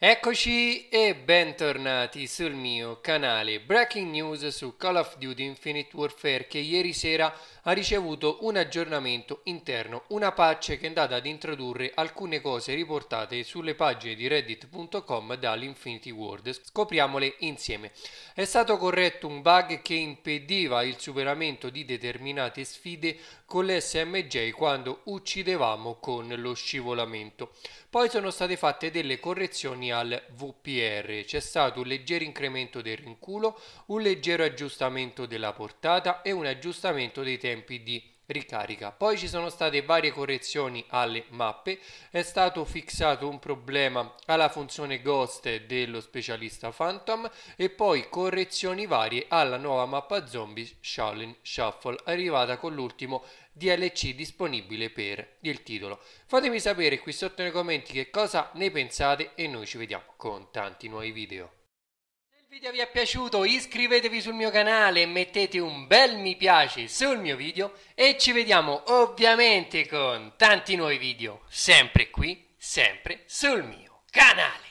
Eccoci e bentornati sul mio canale Breaking News su Call of Duty Infinite Warfare che ieri sera ha ricevuto un aggiornamento interno, una patch che è andata ad introdurre alcune cose riportate sulle pagine di reddit.com dall'Infinity World. Scopriamole insieme. È stato corretto un bug che impediva il superamento di determinate sfide con l'SMJ quando uccidevamo con lo scivolamento. Poi sono state fatte delle correzioni al VPR c'è stato un leggero incremento del rinculo, un leggero aggiustamento della portata e un aggiustamento dei tempi di ricarica. Poi ci sono state varie correzioni alle mappe, è stato fissato un problema alla funzione ghost dello specialista Phantom e poi correzioni varie alla nuova mappa zombie Shaolin Shuffle arrivata con l'ultimo DLC disponibile per il titolo. Fatemi sapere qui sotto nei commenti che cosa ne pensate e noi ci vediamo con tanti nuovi video video vi è piaciuto iscrivetevi sul mio canale mettete un bel mi piace sul mio video e ci vediamo ovviamente con tanti nuovi video sempre qui sempre sul mio canale